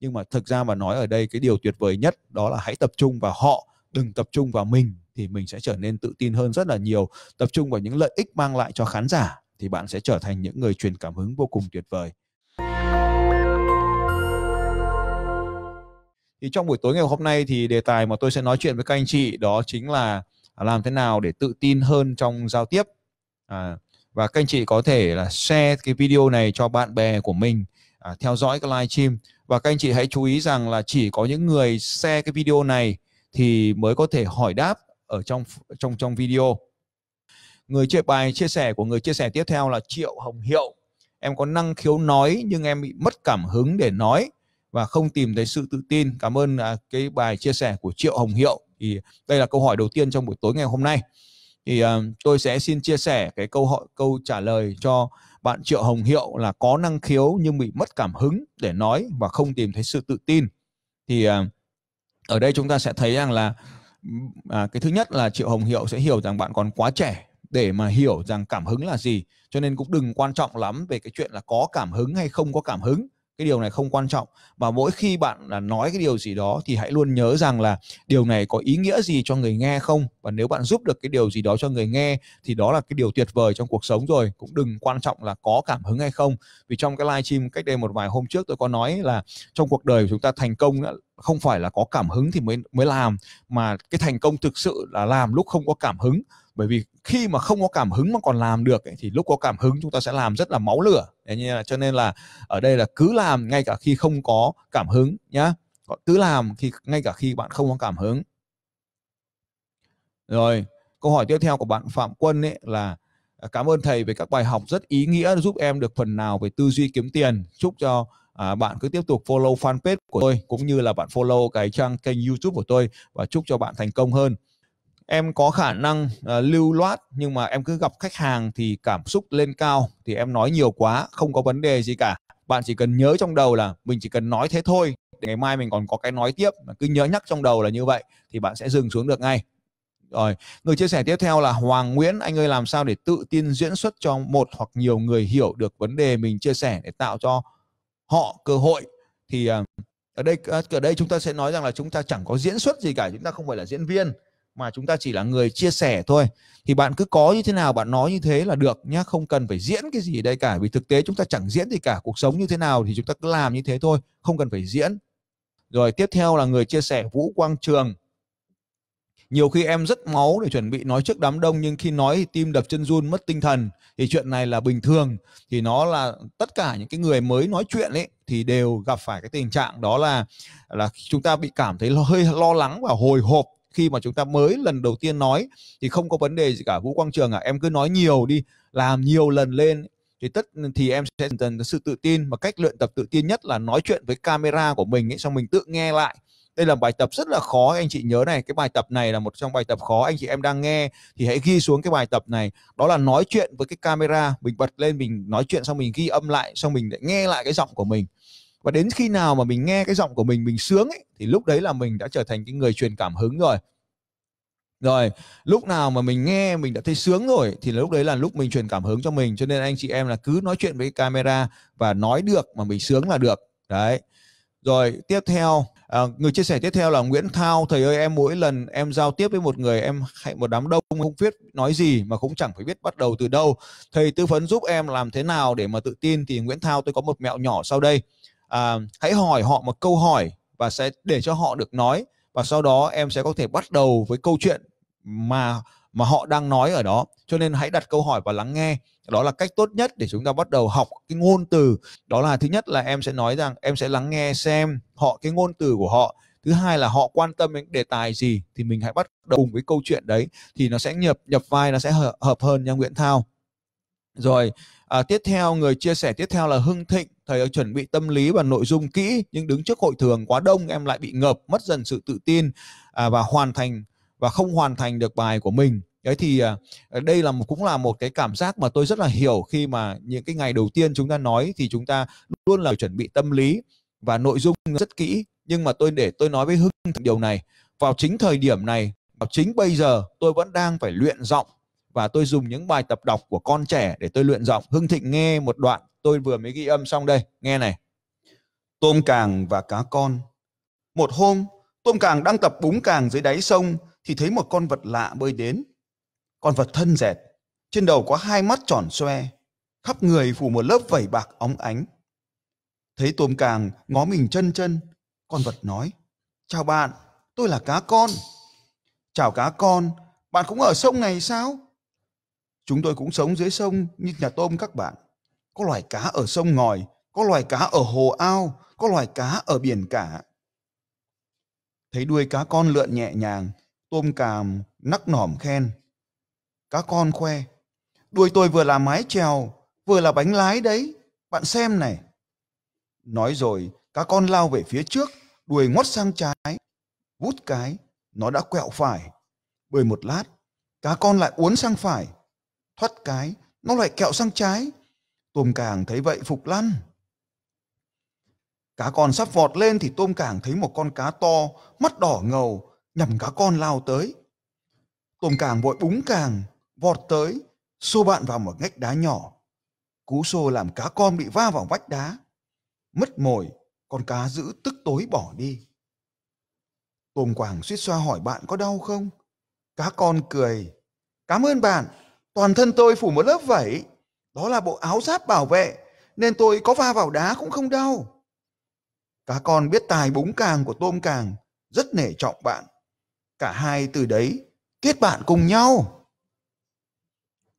nhưng mà thực ra mà nói ở đây cái điều tuyệt vời nhất đó là hãy tập trung vào họ đừng tập trung vào mình thì mình sẽ trở nên tự tin hơn rất là nhiều tập trung vào những lợi ích mang lại cho khán giả thì bạn sẽ trở thành những người truyền cảm hứng vô cùng tuyệt vời thì trong buổi tối ngày hôm nay thì đề tài mà tôi sẽ nói chuyện với các anh chị đó chính là làm thế nào để tự tin hơn trong giao tiếp à, và các anh chị có thể là share cái video này cho bạn bè của mình à, theo dõi cái live stream và các anh chị hãy chú ý rằng là chỉ có những người share cái video này thì mới có thể hỏi đáp ở trong trong trong video người chia bài chia sẻ của người chia sẻ tiếp theo là triệu hồng hiệu em có năng khiếu nói nhưng em bị mất cảm hứng để nói và không tìm thấy sự tự tin cảm ơn à, cái bài chia sẻ của triệu hồng hiệu thì đây là câu hỏi đầu tiên trong buổi tối ngày hôm nay thì um, tôi sẽ xin chia sẻ cái câu hỏi câu trả lời cho bạn Triệu Hồng Hiệu là có năng khiếu nhưng bị mất cảm hứng để nói và không tìm thấy sự tự tin. Thì uh, ở đây chúng ta sẽ thấy rằng là à, cái thứ nhất là Triệu Hồng Hiệu sẽ hiểu rằng bạn còn quá trẻ để mà hiểu rằng cảm hứng là gì. Cho nên cũng đừng quan trọng lắm về cái chuyện là có cảm hứng hay không có cảm hứng cái điều này không quan trọng và mỗi khi bạn là nói cái điều gì đó thì hãy luôn nhớ rằng là điều này có ý nghĩa gì cho người nghe không và nếu bạn giúp được cái điều gì đó cho người nghe thì đó là cái điều tuyệt vời trong cuộc sống rồi cũng đừng quan trọng là có cảm hứng hay không vì trong cái live stream cách đây một vài hôm trước tôi có nói là trong cuộc đời của chúng ta thành công không phải là có cảm hứng thì mới mới làm mà cái thành công thực sự là làm lúc không có cảm hứng bởi vì khi mà không có cảm hứng mà còn làm được ấy, thì lúc có cảm hứng chúng ta sẽ làm rất là máu lửa Đấy, cho nên là ở đây là cứ làm ngay cả khi không có cảm hứng nhá cứ làm khi ngay cả khi bạn không có cảm hứng rồi câu hỏi tiếp theo của bạn phạm quân ấy là à, cảm ơn thầy về các bài học rất ý nghĩa giúp em được phần nào về tư duy kiếm tiền chúc cho à, bạn cứ tiếp tục follow fanpage của tôi cũng như là bạn follow cái trang kênh youtube của tôi và chúc cho bạn thành công hơn em có khả năng uh, lưu loát nhưng mà em cứ gặp khách hàng thì cảm xúc lên cao thì em nói nhiều quá không có vấn đề gì cả bạn chỉ cần nhớ trong đầu là mình chỉ cần nói thế thôi để ngày mai mình còn có cái nói tiếp cứ nhớ nhắc trong đầu là như vậy thì bạn sẽ dừng xuống được ngay rồi người chia sẻ tiếp theo là Hoàng Nguyễn anh ơi làm sao để tự tin diễn xuất cho một hoặc nhiều người hiểu được vấn đề mình chia sẻ để tạo cho họ cơ hội thì uh, ở đây ờ, ở đây chúng ta sẽ nói rằng là chúng ta chẳng có diễn xuất gì cả chúng ta không phải là diễn viên mà chúng ta chỉ là người chia sẻ thôi thì bạn cứ có như thế nào bạn nói như thế là được nhá không cần phải diễn cái gì đây cả vì thực tế chúng ta chẳng diễn gì cả cuộc sống như thế nào thì chúng ta cứ làm như thế thôi không cần phải diễn rồi tiếp theo là người chia sẻ vũ quang trường nhiều khi em rất máu để chuẩn bị nói trước đám đông nhưng khi nói thì tim đập chân run mất tinh thần thì chuyện này là bình thường thì nó là tất cả những cái người mới nói chuyện ấy thì đều gặp phải cái tình trạng đó là là chúng ta bị cảm thấy hơi lo lắng và hồi hộp khi mà chúng ta mới lần đầu tiên nói thì không có vấn đề gì cả vũ quang trường à em cứ nói nhiều đi làm nhiều lần lên thì tất thì em sẽ dần dần sự tự tin mà cách luyện tập tự tin nhất là nói chuyện với camera của mình ấy xong mình tự nghe lại đây là bài tập rất là khó anh chị nhớ này cái bài tập này là một trong bài tập khó anh chị em đang nghe thì hãy ghi xuống cái bài tập này đó là nói chuyện với cái camera mình bật lên mình nói chuyện xong mình ghi âm lại xong mình lại nghe lại cái giọng của mình và đến khi nào mà mình nghe cái giọng của mình mình sướng ấy thì lúc đấy là mình đã trở thành cái người truyền cảm hứng rồi rồi lúc nào mà mình nghe mình đã thấy sướng rồi thì lúc đấy là lúc mình truyền cảm hứng cho mình cho nên anh chị em là cứ nói chuyện với camera và nói được mà mình sướng là được đấy rồi tiếp theo à, người chia sẻ tiếp theo là Nguyễn Thao thầy ơi em mỗi lần em giao tiếp với một người em hay một đám đông không biết nói gì mà cũng chẳng phải biết bắt đầu từ đâu thầy tư vấn giúp em làm thế nào để mà tự tin thì Nguyễn Thao tôi có một mẹo nhỏ sau đây à, hãy hỏi họ một câu hỏi và sẽ để cho họ được nói và sau đó em sẽ có thể bắt đầu với câu chuyện mà mà họ đang nói ở đó cho nên hãy đặt câu hỏi và lắng nghe đó là cách tốt nhất để chúng ta bắt đầu học cái ngôn từ đó là thứ nhất là em sẽ nói rằng em sẽ lắng nghe xem họ cái ngôn từ của họ thứ hai là họ quan tâm đến đề tài gì thì mình hãy bắt đầu cùng với câu chuyện đấy thì nó sẽ nhập nhập vai nó sẽ hợp, hợp hơn nha Nguyễn Thao rồi À, tiếp theo người chia sẻ tiếp theo là Hưng Thịnh, thầy đã chuẩn bị tâm lý và nội dung kỹ nhưng đứng trước hội thường quá đông em lại bị ngợp, mất dần sự tự tin à, và hoàn thành và không hoàn thành được bài của mình. Đấy thì à, đây là cũng là một cái cảm giác mà tôi rất là hiểu khi mà những cái ngày đầu tiên chúng ta nói thì chúng ta luôn là chuẩn bị tâm lý và nội dung rất kỹ nhưng mà tôi để tôi nói với Hưng điều này vào chính thời điểm này vào chính bây giờ tôi vẫn đang phải luyện giọng và tôi dùng những bài tập đọc của con trẻ để tôi luyện giọng. Hưng Thịnh nghe một đoạn tôi vừa mới ghi âm xong đây, nghe này. Tôm càng và cá con. Một hôm, tôm càng đang tập búng càng dưới đáy sông thì thấy một con vật lạ bơi đến. Con vật thân dẹt, trên đầu có hai mắt tròn xoe, khắp người phủ một lớp vảy bạc óng ánh. Thấy tôm càng ngó mình chân chân, con vật nói, chào bạn, tôi là cá con. Chào cá con, bạn cũng ở sông này sao? Chúng tôi cũng sống dưới sông như nhà tôm các bạn. Có loài cá ở sông ngòi, có loài cá ở hồ ao, có loài cá ở biển cả. Thấy đuôi cá con lượn nhẹ nhàng, tôm càm nắc nỏm khen. Cá con khoe, đuôi tôi vừa là mái chèo, vừa là bánh lái đấy, bạn xem này. Nói rồi, cá con lao về phía trước, đuôi ngoắt sang trái. Vút cái, nó đã quẹo phải. Bởi một lát, cá con lại uốn sang phải thoát cái nó lại kẹo sang trái tôm càng thấy vậy phục lăn cá con sắp vọt lên thì tôm càng thấy một con cá to mắt đỏ ngầu nhằm cá con lao tới tôm càng vội búng càng vọt tới xô bạn vào một ngách đá nhỏ cú xô làm cá con bị va vào vách đá mất mồi con cá giữ tức tối bỏ đi tôm quảng suýt xoa hỏi bạn có đau không cá con cười cảm ơn bạn Toàn thân tôi phủ một lớp vảy, đó là bộ áo giáp bảo vệ, nên tôi có va vào đá cũng không đau. Cá con biết tài búng càng của tôm càng, rất nể trọng bạn. Cả hai từ đấy kết bạn cùng nhau.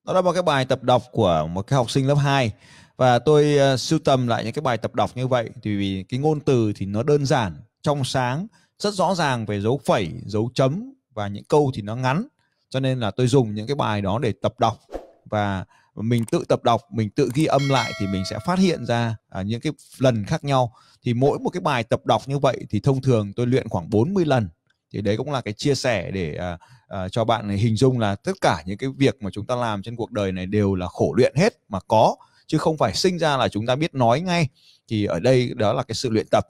Đó là một cái bài tập đọc của một cái học sinh lớp 2 và tôi uh, sưu tầm lại những cái bài tập đọc như vậy thì vì cái ngôn từ thì nó đơn giản, trong sáng, rất rõ ràng về dấu phẩy, dấu chấm và những câu thì nó ngắn cho nên là tôi dùng những cái bài đó để tập đọc và mình tự tập đọc mình tự ghi âm lại thì mình sẽ phát hiện ra à, những cái lần khác nhau thì mỗi một cái bài tập đọc như vậy thì thông thường tôi luyện khoảng 40 lần thì đấy cũng là cái chia sẻ để à, à, cho bạn hình dung là tất cả những cái việc mà chúng ta làm trên cuộc đời này đều là khổ luyện hết mà có chứ không phải sinh ra là chúng ta biết nói ngay thì ở đây đó là cái sự luyện tập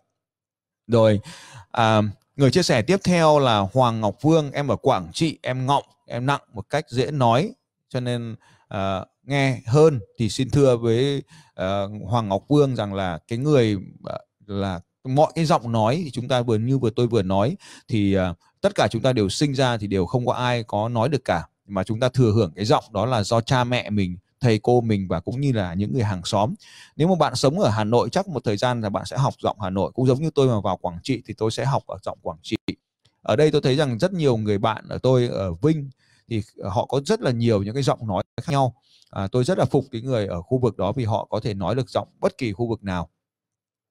rồi à, Người chia sẻ tiếp theo là Hoàng Ngọc Vương, em ở Quảng Trị, em ngọng, em nặng một cách dễ nói cho nên uh, nghe hơn thì xin thưa với uh, Hoàng Ngọc Vương rằng là cái người uh, là mọi cái giọng nói thì chúng ta vừa như vừa tôi vừa nói thì uh, tất cả chúng ta đều sinh ra thì đều không có ai có nói được cả mà chúng ta thừa hưởng cái giọng đó là do cha mẹ mình thầy cô mình và cũng như là những người hàng xóm nếu mà bạn sống ở Hà Nội chắc một thời gian là bạn sẽ học giọng Hà Nội cũng giống như tôi mà vào Quảng Trị thì tôi sẽ học ở giọng Quảng Trị ở đây tôi thấy rằng rất nhiều người bạn ở tôi ở Vinh thì ờ, họ có rất là nhiều những cái giọng nói khác nhau à, tôi rất là phục cái người ở khu vực đó vì họ có thể nói được giọng bất kỳ khu vực nào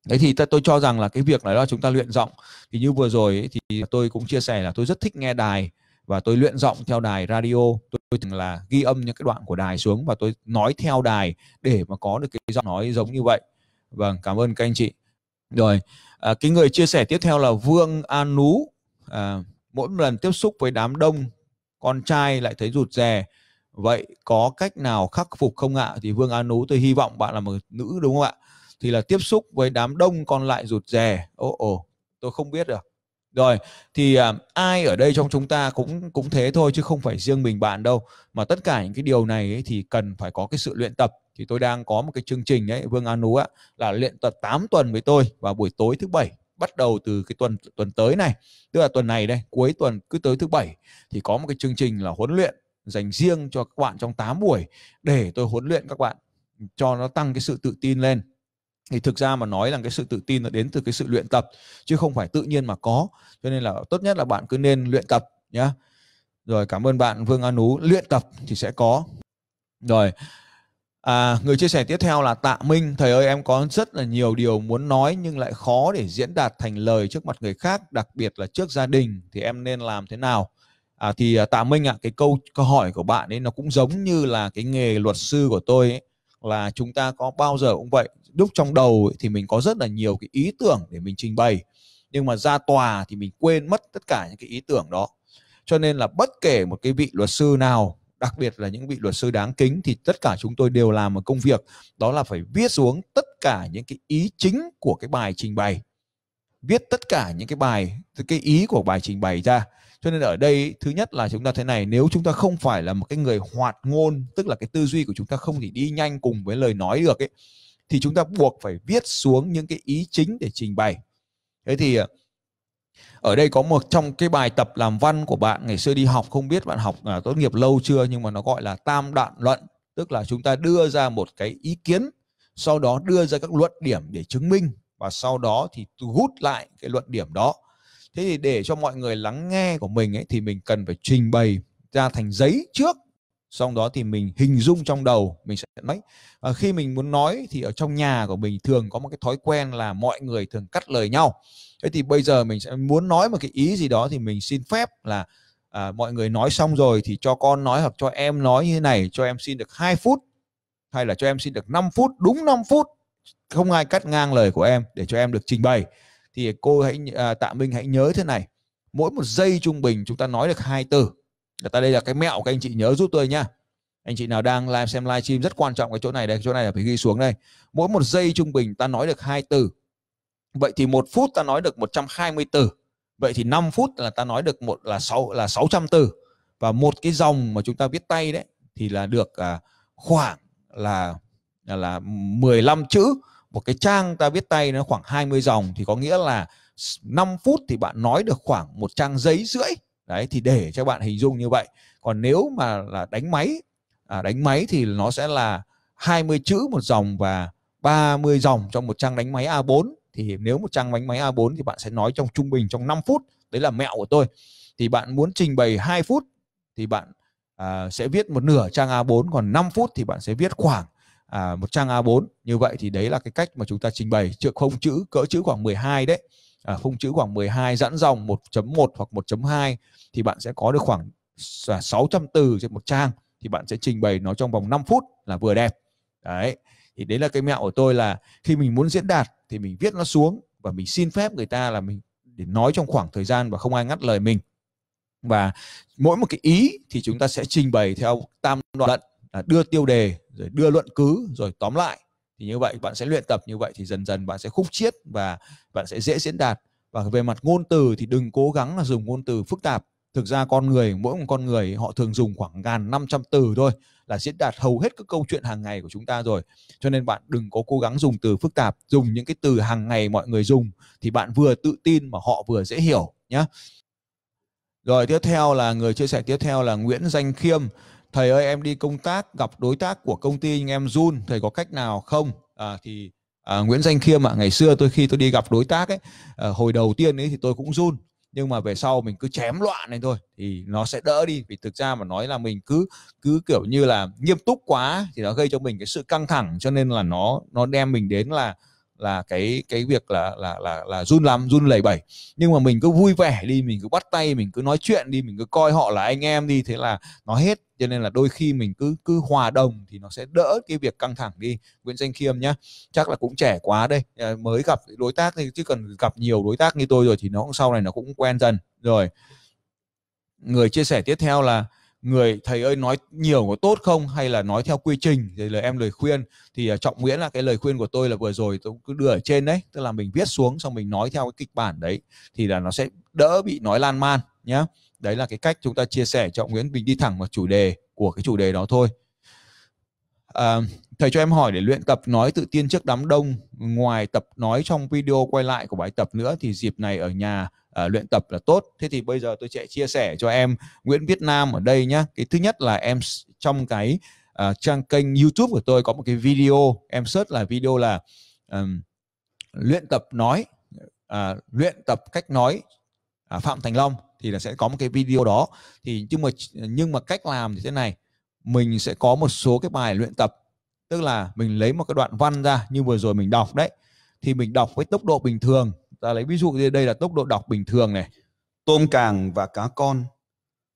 đấy thì tôi cho rằng là cái việc là đó chúng ta luyện giọng thì như vừa rồi ấy, thì tôi cũng chia sẻ là tôi rất thích nghe đài và tôi luyện giọng theo đài radio tôi tôi thường là ghi âm những cái đoạn của đài xuống và tôi nói theo đài để mà có được cái giọng nói giống như vậy vâng cảm ơn các anh chị rồi à, cái người chia sẻ tiếp theo là Vương An Nú à, mỗi lần tiếp xúc với đám đông con trai lại thấy rụt rè vậy có cách nào khắc phục không ạ thì Vương An Nú tôi hy vọng bạn là một nữ đúng không ạ thì là tiếp xúc với đám đông còn lại rụt rè ô ồ tôi không biết được rồi thì à, ai ở đây trong chúng ta cũng cũng thế thôi chứ không phải riêng mình bạn đâu mà tất cả những cái điều này ấy, thì cần phải có cái sự luyện tập thì tôi đang có một cái chương trình ấy Vương An Nú á là luyện tập 8 tuần với tôi vào buổi tối thứ bảy bắt đầu từ cái tuần tuần tới này tức là tuần này đây cuối tuần cứ tới thứ bảy thì có một cái chương trình là huấn luyện dành riêng cho các bạn trong 8 buổi để tôi huấn luyện các bạn cho nó tăng cái sự tự tin lên thì thực ra mà nói rằng cái sự tự tin nó đến từ cái sự luyện tập chứ không phải tự nhiên mà có cho nên là tốt nhất là bạn cứ nên luyện tập nhá rồi cảm ơn bạn Vương An Ú luyện tập thì sẽ có rồi à, người chia sẻ tiếp theo là Tạ Minh thầy ơi em có rất là nhiều điều muốn nói nhưng lại khó để diễn đạt thành lời trước mặt người khác đặc biệt là trước gia đình thì em nên làm thế nào à, thì à, Tạ Minh ạ à, cái câu câu hỏi của bạn ấy nó cũng giống như là cái nghề luật sư của tôi ấy là chúng ta có bao giờ cũng vậy lúc trong đầu ấy, thì mình có rất là nhiều cái ý tưởng để mình trình bày nhưng mà ra tòa thì mình quên mất tất cả những cái ý tưởng đó cho nên là bất kể một cái vị luật sư nào đặc biệt là những vị luật sư đáng kính thì tất cả chúng tôi đều làm một công việc đó là phải viết xuống tất cả những cái ý chính của cái bài trình bày viết tất cả những cái bài cái ý của bài trình bày ra cho nên ở đây thứ nhất là chúng ta thế này nếu chúng ta không phải là một cái người hoạt ngôn tức là cái tư duy của chúng ta không thể đi nhanh cùng với lời nói được ấy thì chúng ta buộc phải viết xuống những cái ý chính để trình bày thế thì ờ, ở đây có một trong cái bài tập làm văn của bạn ngày xưa đi học không biết bạn học à, tốt nghiệp lâu chưa nhưng mà nó gọi là tam đoạn luận tức là chúng ta đưa ra một cái ý kiến sau đó đưa ra các luận điểm để chứng minh và sau đó thì thu hút lại cái luận điểm đó thế thì để cho mọi người lắng nghe của mình ấy, thì mình cần phải trình bày ra thành giấy trước xong đó thì mình hình dung trong đầu mình sẽ nói à, khi mình muốn nói thì ở trong nhà của mình thường có một cái thói quen là mọi người thường cắt lời nhau thế thì bây giờ mình sẽ muốn nói một cái ý gì đó thì mình xin phép là à, mọi người nói xong rồi thì cho con nói hoặc cho em nói như thế này cho em xin được 2 phút hay là cho em xin được 5 phút đúng 5 phút không ai cắt ngang lời của em để cho em được trình bày thì cô hãy à, tạ minh hãy nhớ thế này mỗi một giây trung bình chúng ta nói được hai từ tại đây là cái mẹo các anh chị nhớ giúp tôi nhá anh chị nào đang live xem live stream rất quan trọng cái chỗ này đây chỗ này là phải ghi xuống đây mỗi một giây trung bình ta nói được hai từ vậy thì một phút ta nói được 120 từ vậy thì 5 phút là ta nói được một là sáu là 600 từ và một cái dòng mà chúng ta viết tay đấy thì là được à, khoảng là là 15 chữ một cái trang ta viết tay nó khoảng 20 dòng thì có nghĩa là 5 phút thì bạn nói được khoảng một trang giấy rưỡi đấy thì để cho bạn hình dung như vậy còn nếu mà là đánh máy à, đánh máy thì nó sẽ là 20 chữ một dòng và 30 dòng trong một trang đánh máy A4 thì nếu một trang đánh máy A4 thì bạn sẽ nói trong trung bình trong 5 phút đấy là mẹo của tôi thì bạn muốn trình bày 2 phút thì bạn à, sẽ viết một nửa trang A4 còn 5 phút thì bạn sẽ viết khoảng à, một trang A4 như vậy thì đấy là cái cách mà chúng ta trình bày chữ không chữ cỡ chữ khoảng 12 đấy à, phông chữ khoảng 12 dẫn dòng 1.1 hoặc 1.2 thì bạn sẽ có được khoảng 600 à, từ trên một trang thì bạn sẽ trình bày nó trong vòng 5 phút là vừa đẹp đấy thì đấy là cái mẹo của tôi là khi mình muốn diễn đạt thì mình viết nó xuống và mình xin phép người ta là mình để nói trong khoảng thời gian và không ai ngắt lời mình và mỗi một cái ý thì chúng ta sẽ trình bày theo tam đoạn luận là đưa tiêu đề rồi đưa luận cứ rồi tóm lại thì như vậy bạn sẽ luyện tập như vậy thì dần dần bạn sẽ khúc chiết và bạn sẽ dễ diễn đạt và về mặt ngôn từ thì đừng cố gắng là dùng ngôn từ phức tạp thực ra con người mỗi một con người họ thường dùng khoảng ngàn năm trăm từ thôi là diễn đạt hầu hết các câu chuyện hàng ngày của chúng ta rồi cho nên bạn đừng có cố gắng dùng từ phức tạp dùng những cái từ hàng ngày mọi người dùng thì bạn vừa tự tin mà họ vừa dễ hiểu nhé rồi tiếp theo là người chia sẻ tiếp theo là Nguyễn Danh Khiêm thầy ơi em đi công tác gặp đối tác của công ty anh em run thầy có cách nào không à, thì à, Nguyễn Danh Khiêm ạ à, ngày xưa tôi khi tôi đi gặp đối tác ấy à, hồi đầu tiên ấy thì tôi cũng run nhưng mà về sau mình cứ chém loạn này thôi thì nó sẽ đỡ đi vì thực ra mà nói là mình cứ cứ kiểu như là nghiêm túc quá thì nó gây cho mình cái sự căng thẳng cho nên là nó nó đem mình đến là là cái cái việc là là là là run lắm run lẩy bẩy nhưng mà mình cứ vui vẻ đi mình cứ bắt tay mình cứ nói chuyện đi mình cứ coi họ là anh em đi thế là nó hết cho nên là đôi khi mình cứ cứ hòa đồng thì nó sẽ đỡ cái việc căng thẳng đi Nguyễn Danh Khiêm nhá chắc là cũng trẻ quá đây à, mới gặp đối tác thì chứ cần gặp nhiều đối tác như tôi rồi thì nó cũng sau này nó cũng quen dần rồi người chia sẻ tiếp theo là người thầy ơi nói nhiều có tốt không hay là nói theo quy trình thì lời em lời khuyên thì uh, trọng nguyễn là cái lời khuyên của tôi là vừa rồi tôi cứ đưa ở trên đấy tức là mình viết xuống xong mình nói theo cái kịch bản đấy thì là nó sẽ đỡ bị nói lan man nhé đấy là cái cách chúng ta chia sẻ trọng nguyễn mình đi thẳng vào chủ đề của cái chủ đề đó thôi à, thầy cho em hỏi để luyện tập nói tự tin trước đám đông ngoài tập nói trong video quay lại của bài tập nữa thì dịp này ở nhà uh, luyện tập là tốt thế thì bây giờ tôi sẽ chia sẻ cho em Nguyễn Việt Nam ở đây nhá cái thứ nhất là em trong cái uh, trang kênh YouTube của tôi có một cái video em search là video là um, luyện tập nói uh, luyện tập cách nói uh, Phạm Thành Long thì là sẽ có một cái video đó thì nhưng mà nhưng mà cách làm thì thế này mình sẽ có một số cái bài luyện tập tức là mình lấy một cái đoạn văn ra như vừa rồi mình đọc đấy thì mình đọc với tốc độ bình thường ta lấy ví dụ như đây là tốc độ đọc bình thường này tôm càng và cá con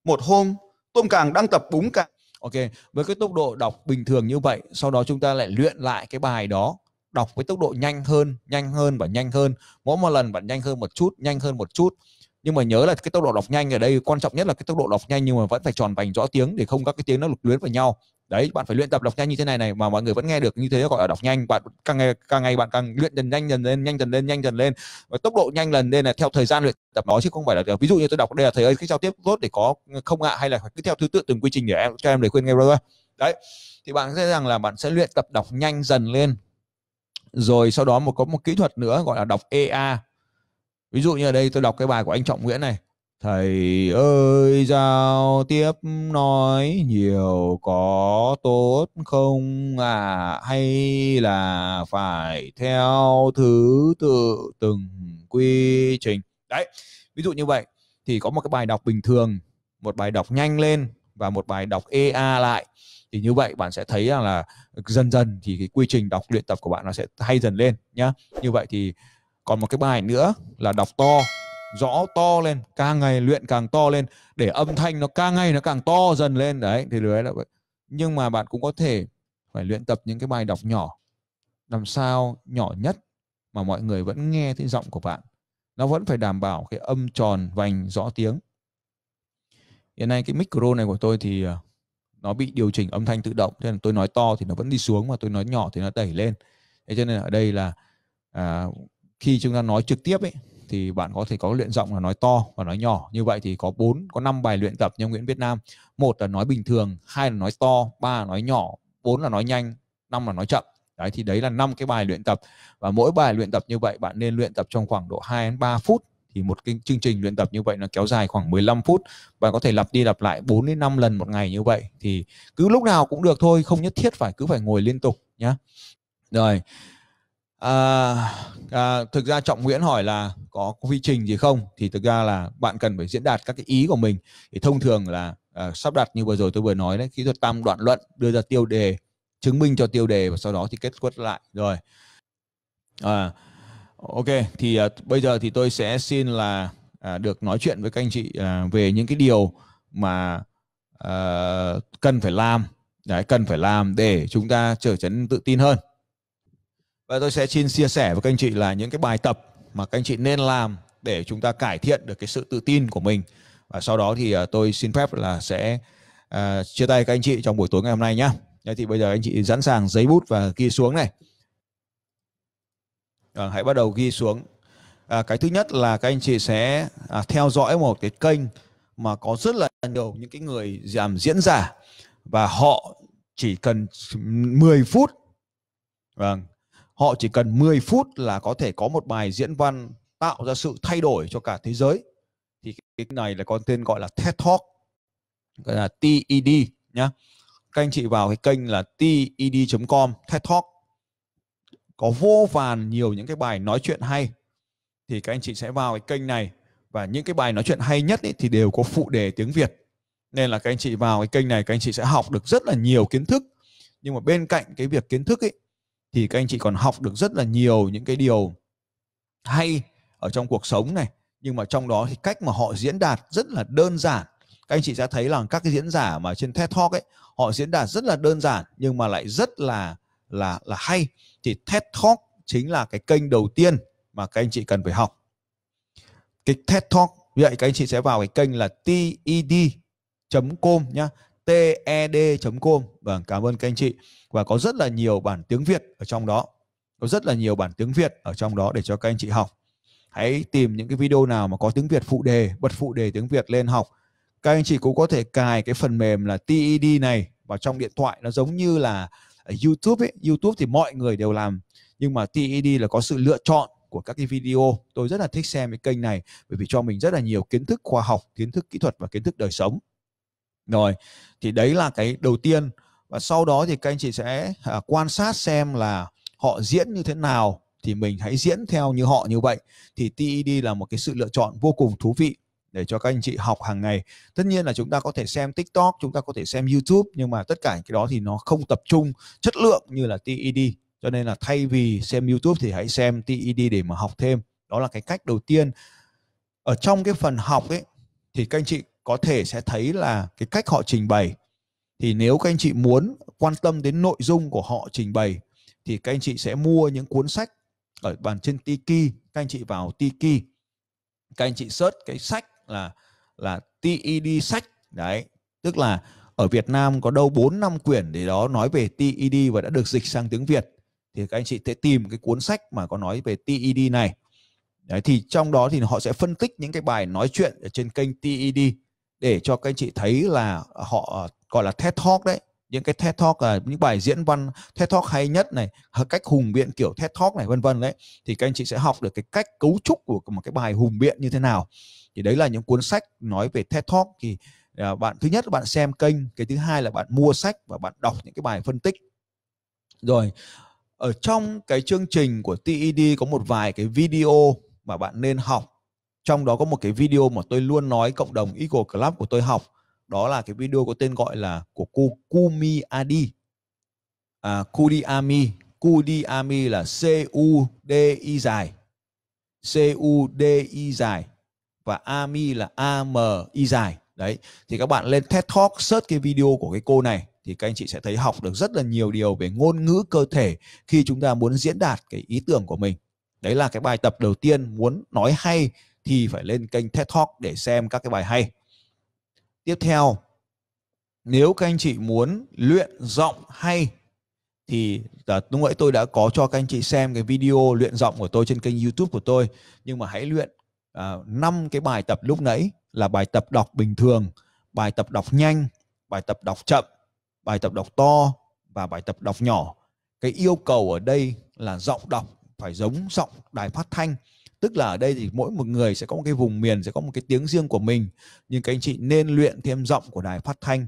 một hôm tôm càng đang tập búng càng ok với cái tốc độ đọc bình thường như vậy sau đó chúng ta lại luyện lại cái bài đó đọc với tốc độ nhanh hơn nhanh hơn và nhanh hơn mỗi một lần bạn nhanh hơn một chút nhanh hơn một chút nhưng mà nhớ là cái tốc độ đọc nhanh ở đây quan trọng nhất là cái tốc độ đọc nhanh nhưng mà vẫn phải tròn vành rõ tiếng để không các cái tiếng nó lục luyến vào nhau đấy bạn phải luyện tập đọc nhanh như thế này này mà mọi người vẫn nghe được như thế gọi là đọc nhanh bạn càng ngày càng ngày bạn càng luyện dần nhanh dần lên nhanh dần lên nhanh dần lên và tốc độ nhanh lần lên là theo thời gian luyện tập đó chứ không phải là ví dụ như tôi đọc đây là thầy ơi cái giao tiếp tốt để có không ạ à, hay là cứ theo thứ tự từng quy trình để em cho em lời khuyên nghe rồi đấy thì bạn sẽ rằng là bạn sẽ luyện tập đọc nhanh dần lên rồi sau đó một có một kỹ thuật nữa gọi là đọc EA ví dụ như ở đây tôi đọc cái bài của anh Trọng Nguyễn này Thầy ơi giao tiếp nói nhiều có tốt không à hay là phải theo thứ tự từng quy trình. Đấy, ví dụ như vậy thì có một cái bài đọc bình thường, một bài đọc nhanh lên và một bài đọc EA lại. Thì như vậy bạn sẽ thấy rằng là dần dần thì cái quy trình đọc luyện tập của bạn nó sẽ hay dần lên nhá. Như vậy thì còn một cái bài nữa là đọc to rõ to lên càng ngày luyện càng to lên để âm thanh nó càng ngày nó càng to dần lên đấy thì đấy là nhưng mà bạn cũng có thể phải luyện tập những cái bài đọc nhỏ làm sao nhỏ nhất mà mọi người vẫn nghe thấy giọng của bạn nó vẫn phải đảm bảo cái âm tròn vành rõ tiếng hiện nay cái micro này của tôi thì à, nó bị điều chỉnh âm thanh tự động cho nên tôi nói to thì nó vẫn đi xuống mà tôi nói nhỏ thì nó đẩy lên thế cho nên ở đây là à, khi chúng ta nói trực tiếp ấy thì bạn có thể có luyện giọng là nói to và nói nhỏ như vậy thì có bốn có năm bài luyện tập như Nguyễn Việt Nam một là nói bình thường hai là nói to ba là nói nhỏ bốn là nói nhanh năm là nói chậm đấy thì đấy là năm cái bài luyện tập và mỗi bài luyện tập như vậy bạn nên luyện tập trong khoảng độ 2 đến 3 phút thì một cái chương trình luyện tập như vậy nó kéo dài khoảng 15 phút bạn có thể lặp đi lặp lại 4 đến 5 lần một ngày như vậy thì cứ lúc nào cũng được thôi không nhất thiết phải cứ phải ngồi liên tục nhá rồi À, à, thực ra trọng nguyễn hỏi là có quy trình gì không thì thực ra là bạn cần phải diễn đạt các cái ý của mình thì thông thường là à, sắp đặt như vừa rồi tôi vừa nói đấy kỹ thuật tam đoạn luận đưa ra tiêu đề chứng minh cho tiêu đề và sau đó thì kết quất lại rồi à, ok thì à, bây giờ thì tôi sẽ xin là à, được nói chuyện với các anh chị à, về những cái điều mà à, cần phải làm đấy cần phải làm để chúng ta trở nên tự tin hơn và tôi sẽ xin chia sẻ với các anh chị là những cái bài tập mà các anh chị nên làm để chúng ta cải thiện được cái sự tự tin của mình và sau đó thì à, tôi xin phép là sẽ uh, chia tay các anh chị trong buổi tối ngày hôm nay nhé. Thì bây giờ anh chị sẵn sàng giấy bút và ghi xuống này. À, hãy bắt đầu ghi xuống. À, cái thứ nhất là các anh chị sẽ à, theo dõi một cái kênh mà có rất là nhiều những cái người làm diễn giả và họ chỉ cần 10 phút vâng họ chỉ cần 10 phút là có thể có một bài diễn văn tạo ra sự thay đổi cho cả thế giới thì cái này là có tên gọi là TED Talk gọi là TED nhá các anh chị vào cái kênh là TED.com TED Talk có vô vàn nhiều những cái bài nói chuyện hay thì các anh chị sẽ vào cái kênh này và những cái bài nói chuyện hay nhất ý, thì đều có phụ đề tiếng Việt nên là các anh chị vào cái kênh này các anh chị sẽ học được rất là nhiều kiến thức nhưng mà bên cạnh cái việc kiến thức ấy thì các anh chị còn học được rất là nhiều những cái điều hay ở trong cuộc sống này nhưng mà trong đó thì cách mà họ diễn đạt rất là đơn giản các anh chị sẽ thấy là các cái diễn giả mà trên TED Talk ấy họ diễn đạt rất là đơn giản nhưng mà lại rất là là là hay thì TED Talk chính là cái kênh đầu tiên mà các anh chị cần phải học cái TED Talk vậy các anh chị sẽ vào cái kênh là TED com nhá ted.com. Vâng, cảm ơn các anh chị. Và có rất là nhiều bản tiếng Việt ở trong đó. Có rất là nhiều bản tiếng Việt ở trong đó để cho các anh chị học. Hãy tìm những cái video nào mà có tiếng Việt phụ đề, bật phụ đề tiếng Việt lên học. Các anh chị cũng có thể cài cái phần mềm là TED này vào trong điện thoại. Nó giống như là ở YouTube ấy. YouTube thì mọi người đều làm. Nhưng mà TED là có sự lựa chọn của các cái video. Tôi rất là thích xem cái kênh này bởi vì cho mình rất là nhiều kiến thức khoa học, kiến thức kỹ thuật và kiến thức đời sống rồi thì đấy là cái đầu tiên và sau đó thì các anh chị sẽ à, quan sát xem là họ diễn như thế nào thì mình hãy diễn theo như họ như vậy thì TED là một cái sự lựa chọn vô cùng thú vị để cho các anh chị học hàng ngày. Tất nhiên là chúng ta có thể xem TikTok, chúng ta có thể xem YouTube nhưng mà tất cả cái đó thì nó không tập trung chất lượng như là TED. Cho nên là thay vì xem YouTube thì hãy xem TED để mà học thêm. Đó là cái cách đầu tiên. Ở trong cái phần học ấy thì các anh chị có thể sẽ thấy là cái cách họ trình bày thì nếu các anh chị muốn quan tâm đến nội dung của họ trình bày thì các anh chị sẽ mua những cuốn sách ở bàn trên Tiki các anh chị vào Tiki các anh chị search cái sách là là TED sách đấy tức là ở Việt Nam có đâu 4 năm quyển để đó nói về TED và đã được dịch sang tiếng Việt thì các anh chị sẽ tìm cái cuốn sách mà có nói về TED này đấy thì trong đó thì họ sẽ phân tích những cái bài nói chuyện ở trên kênh TED để cho các anh chị thấy là họ gọi là TED Talk đấy những cái TED Talk là những bài diễn văn TED Talk hay nhất này cách hùng biện kiểu TED Talk này vân vân đấy thì các anh chị sẽ học được cái cách cấu trúc của một cái bài hùng biện như thế nào thì đấy là những cuốn sách nói về TED Talk thì à, bạn thứ nhất là bạn xem kênh cái thứ hai là bạn mua sách và bạn đọc những cái bài phân tích rồi ở trong cái chương trình của TED có một vài cái video mà bạn nên học trong đó có một cái video mà tôi luôn nói cộng đồng Eagle Club của tôi học đó là cái video có tên gọi là của cô Kumi Adi à, Kudi Ami Kudi Ami là C U D I dài C U D I dài và Ami là A M I dài đấy thì các bạn lên TED Talk search cái video của cái cô này thì các anh chị sẽ thấy học được rất là nhiều điều về ngôn ngữ cơ thể khi chúng ta muốn diễn đạt cái ý tưởng của mình đấy là cái bài tập đầu tiên muốn nói hay thì phải lên kênh TED Talk để xem các cái bài hay. Tiếp theo, nếu các anh chị muốn luyện giọng hay thì à, lúc nãy tôi đã có cho các anh chị xem cái video luyện giọng của tôi trên kênh YouTube của tôi nhưng mà hãy luyện à, năm uh, cái bài tập lúc nãy là bài tập đọc bình thường, bài tập đọc nhanh, bài tập đọc chậm, bài tập đọc to và bài tập đọc nhỏ. Cái yêu cầu ở đây là giọng đọc phải giống giọng đài phát thanh tức là ở đây thì mỗi một người sẽ có một cái vùng miền sẽ có một cái tiếng riêng của mình nhưng các anh chị nên luyện thêm giọng của đài phát thanh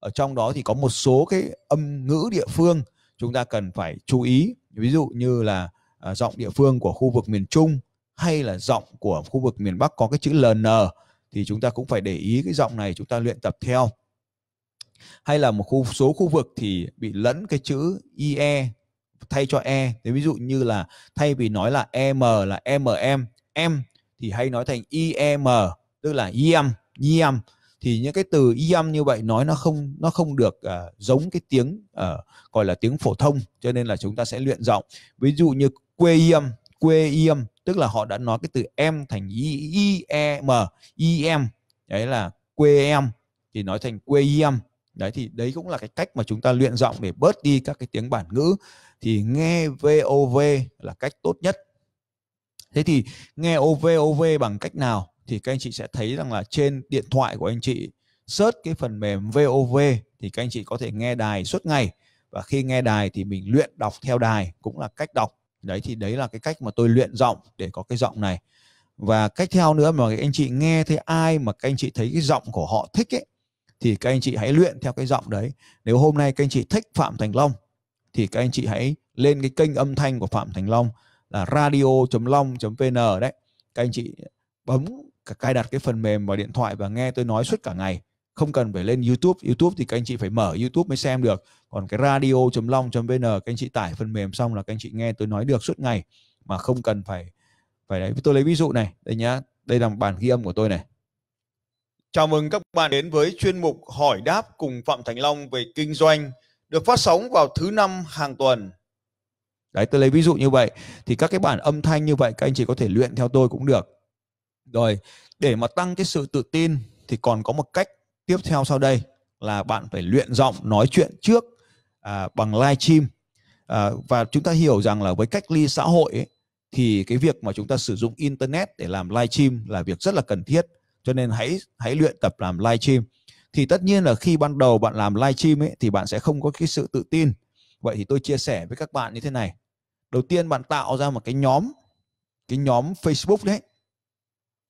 ở trong đó thì có một số cái âm ngữ địa phương chúng ta cần phải chú ý ví dụ như là uh, giọng địa phương của khu vực miền Trung hay là giọng của khu vực miền Bắc có cái chữ LN thì chúng ta cũng phải để ý cái giọng này chúng ta luyện tập theo hay là một khu số khu vực thì bị lẫn cái chữ IE thay cho e thì ví dụ như là thay vì nói là em là em em em thì hay nói thành im e tức là im e im e thì những cái từ im như vậy nói nó không nó không được uh, giống cái tiếng uh, gọi là tiếng phổ thông cho nên là chúng ta sẽ luyện giọng ví dụ như quê im quê im tức là họ đã nói cái từ em thành i i e m i em đấy là quê em thì nói thành quê im đấy thì đấy cũng là cái cách mà chúng ta luyện giọng để bớt đi các cái tiếng bản ngữ thì nghe VOV là cách tốt nhất. Thế thì nghe OVOV bằng cách nào thì các anh chị sẽ thấy rằng là trên điện thoại của anh chị search cái phần mềm VOV thì các anh chị có thể nghe đài suốt ngày và khi nghe đài thì mình luyện đọc theo đài cũng là cách đọc. Đấy thì đấy là cái cách mà tôi luyện giọng để có cái giọng này. Và cách theo nữa mà các anh chị nghe thấy ai mà các anh chị thấy cái giọng của họ thích ấy thì các anh chị hãy luyện theo cái giọng đấy. Nếu hôm nay các anh chị thích Phạm Thành Long thì các anh chị hãy lên cái kênh âm thanh của Phạm Thành Long là radio.long.vn đấy. Các anh chị bấm cài đặt cái phần mềm vào điện thoại và nghe tôi nói suốt cả ngày. Không cần phải lên YouTube, YouTube thì các anh chị phải mở YouTube mới xem được. Còn cái radio.long.vn các anh chị tải phần mềm xong là các anh chị nghe tôi nói được suốt ngày mà không cần phải phải đấy. Tôi lấy ví dụ này, đây nhá, đây là bản ghi âm của tôi này. Chào mừng các bạn đến với chuyên mục hỏi đáp cùng Phạm Thành Long về kinh doanh được phát sóng vào thứ năm hàng tuần. Đấy, tôi lấy ví dụ như vậy. Thì các cái bản âm thanh như vậy các anh chị có thể luyện theo tôi cũng được. Rồi, để mà tăng cái sự tự tin thì còn có một cách tiếp theo sau đây là bạn phải luyện giọng nói chuyện trước à, bằng live stream. À, và chúng ta hiểu rằng là với cách ly xã hội ấy, thì cái việc mà chúng ta sử dụng internet để làm live stream là việc rất là cần thiết. Cho nên hãy hãy luyện tập làm live stream thì tất nhiên là khi ban đầu bạn làm live stream ấy thì bạn sẽ không có cái sự tự tin vậy thì tôi chia sẻ với các bạn như thế này đầu tiên bạn tạo ra một cái nhóm cái nhóm Facebook đấy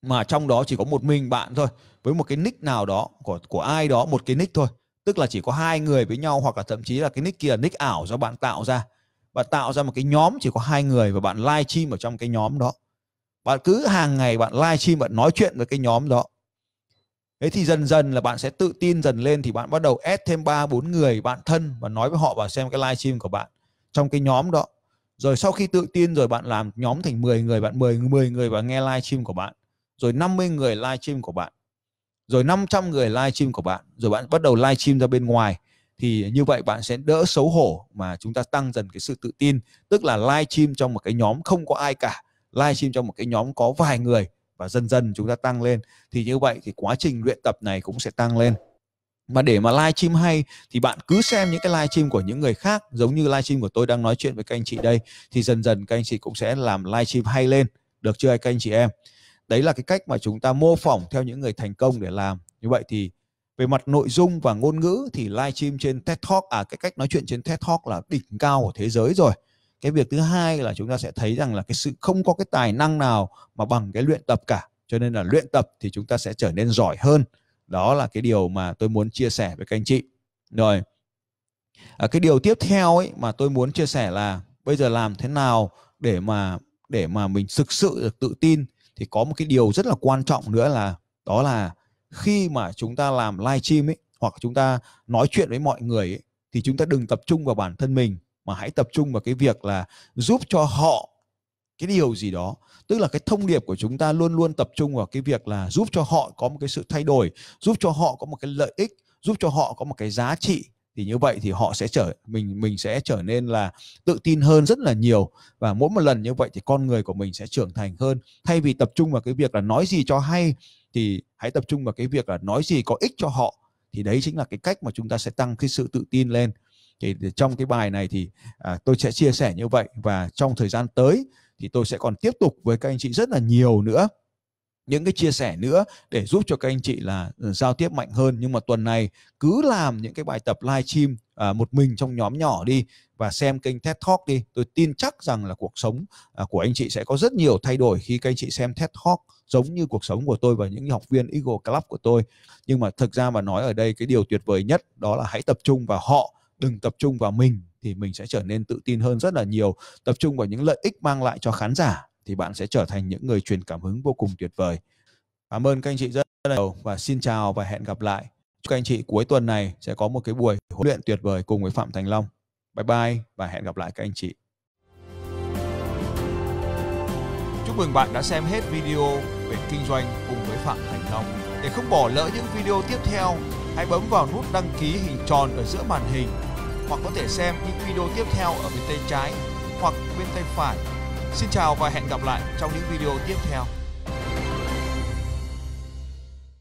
mà trong đó chỉ có một mình bạn thôi với một cái nick nào đó của của ai đó một cái nick thôi tức là chỉ có hai người với nhau hoặc là thậm chí là cái nick kia là nick ảo do bạn tạo ra bạn tạo ra một cái nhóm chỉ có hai người và bạn live stream ở trong cái nhóm đó bạn cứ hàng ngày bạn live stream bạn nói chuyện với cái nhóm đó Thế thì dần dần là bạn sẽ tự tin dần lên thì bạn bắt đầu add thêm 3 4 người bạn thân và nói với họ vào xem cái live stream của bạn trong cái nhóm đó. Rồi sau khi tự tin rồi bạn làm nhóm thành 10 người, bạn 10 10 người và nghe live stream của bạn. Rồi 50 người live stream của bạn. Rồi 500 người live stream của bạn, rồi bạn bắt đầu live stream ra bên ngoài thì như vậy bạn sẽ đỡ xấu hổ mà chúng ta tăng dần cái sự tự tin, tức là live stream trong một cái nhóm không có ai cả, live stream trong một cái nhóm có vài người và dần dần chúng ta tăng lên thì như vậy thì quá trình luyện tập này cũng sẽ tăng lên mà để mà live stream hay thì bạn cứ xem những cái live stream của những người khác giống như live stream của tôi đang nói chuyện với các anh chị đây thì dần dần các anh chị cũng sẽ làm live stream hay lên được chưa các anh chị em đấy là cái cách mà chúng ta mô phỏng theo những người thành công để làm như vậy thì về mặt nội dung và ngôn ngữ thì live stream trên TED Talk à cái cách nói chuyện trên TED Talk là đỉnh cao của thế giới rồi cái việc thứ hai là chúng ta sẽ thấy rằng là cái sự không có cái tài năng nào mà bằng cái luyện tập cả cho nên là luyện tập thì chúng ta sẽ trở nên giỏi hơn đó là cái điều mà tôi muốn chia sẻ với các anh chị rồi à, cái điều tiếp theo ấy mà tôi muốn chia sẻ là bây giờ làm thế nào để mà để mà mình thực sự được tự tin thì có một cái điều rất là quan trọng nữa là đó là khi mà chúng ta làm live stream ấy hoặc chúng ta nói chuyện với mọi người ấy, thì chúng ta đừng tập trung vào bản thân mình mà hãy tập trung vào cái việc là giúp cho họ cái điều gì đó tức là cái thông điệp của chúng ta luôn luôn tập trung vào cái việc là giúp cho họ có một cái sự thay đổi giúp cho họ có một cái lợi ích giúp cho họ có một cái giá trị thì như vậy thì họ sẽ trở mình mình sẽ trở nên là tự tin hơn rất là nhiều và mỗi một lần như vậy thì con người của mình sẽ trưởng thành hơn thay vì tập trung vào cái việc là nói gì cho hay thì hãy tập trung vào cái việc là nói gì có ích cho họ thì đấy chính là cái cách mà chúng ta sẽ tăng cái sự tự tin lên thì trong cái bài này thì à, tôi sẽ chia sẻ như vậy và trong thời gian tới thì tôi sẽ còn tiếp tục với các anh chị rất là nhiều nữa những cái chia sẻ nữa để giúp cho các anh chị là ừ, giao tiếp mạnh hơn nhưng mà tuần này cứ làm những cái bài tập live stream à, một mình trong nhóm nhỏ đi và xem kênh TED Talk đi tôi tin chắc rằng là cuộc sống à, của anh chị sẽ có rất nhiều thay đổi khi các anh chị xem TED Talk giống như cuộc sống của tôi và những học viên Eagle Club của tôi nhưng mà thực ra mà nói ở đây cái điều tuyệt vời nhất đó là hãy tập trung vào họ đừng tập trung vào mình thì mình sẽ trở nên tự tin hơn rất là nhiều tập trung vào những lợi ích mang lại cho khán giả thì bạn sẽ trở thành những người truyền cảm hứng vô cùng tuyệt vời cảm ơn các anh chị rất là nhiều và xin chào và hẹn gặp lại chúc các anh chị cuối tuần này sẽ có một cái buổi huấn luyện tuyệt vời cùng với phạm thành long bye bye và hẹn gặp lại các anh chị chúc mừng bạn đã xem hết video về kinh doanh cùng với phạm thành long để không bỏ lỡ những video tiếp theo hãy bấm vào nút đăng ký hình tròn ở giữa màn hình hoặc có thể xem những video tiếp theo ở bên tay trái hoặc bên tay phải. Xin chào và hẹn gặp lại trong những video tiếp theo.